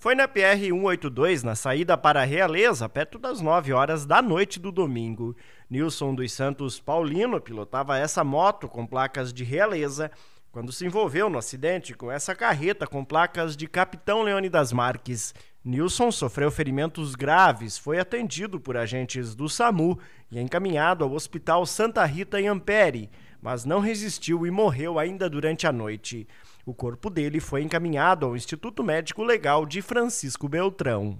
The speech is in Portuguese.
Foi na PR-182, na saída para a Realeza, perto das 9 horas da noite do domingo. Nilson dos Santos Paulino pilotava essa moto com placas de Realeza quando se envolveu no acidente com essa carreta com placas de Capitão das Marques. Nilson sofreu ferimentos graves, foi atendido por agentes do SAMU e encaminhado ao Hospital Santa Rita em Ampere mas não resistiu e morreu ainda durante a noite. O corpo dele foi encaminhado ao Instituto Médico Legal de Francisco Beltrão.